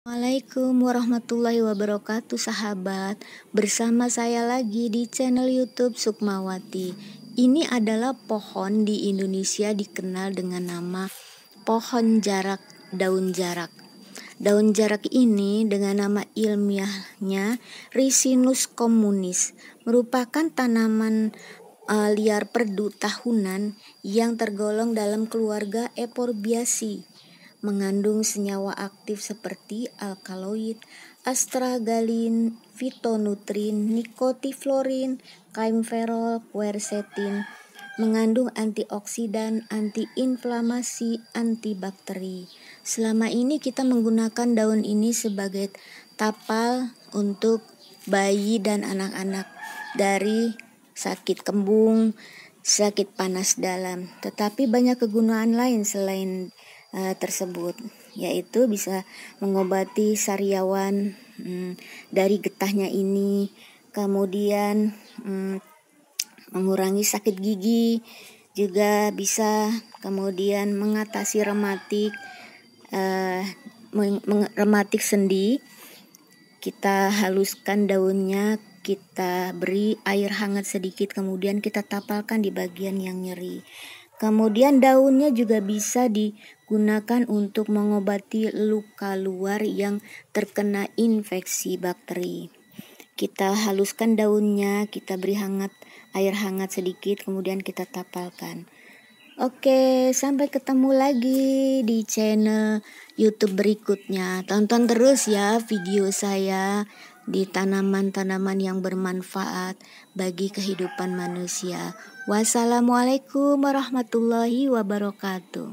Assalamualaikum warahmatullahi wabarakatuh sahabat Bersama saya lagi di channel youtube Sukmawati Ini adalah pohon di Indonesia dikenal dengan nama pohon jarak daun jarak Daun jarak ini dengan nama ilmiahnya Ricinus communis Merupakan tanaman uh, liar perdu tahunan yang tergolong dalam keluarga Eporbiaceae mengandung senyawa aktif seperti alkaloid, astragalin, fitonutrin, nikotiflorin, kaimferol, quercetin, mengandung antioksidan, antiinflamasi, antibakteri. Selama ini kita menggunakan daun ini sebagai tapal untuk bayi dan anak-anak dari sakit kembung, sakit panas dalam. Tetapi banyak kegunaan lain selain uh, tersebut yaitu bisa mengobati sariawan um, dari getahnya ini kemudian um, mengurangi sakit gigi juga bisa kemudian mengatasi rematik uh, rematik sendi kita haluskan daunnya kita beri air hangat sedikit kemudian kita tapalkan di bagian yang nyeri kemudian daunnya juga bisa di Gunakan untuk mengobati luka luar yang terkena infeksi bakteri. Kita haluskan daunnya, kita beri hangat air hangat sedikit, kemudian kita tapalkan. Oke, sampai ketemu lagi di channel YouTube berikutnya. Tonton terus ya video saya di tanaman-tanaman yang bermanfaat bagi kehidupan manusia. Wassalamualaikum warahmatullahi wabarakatuh.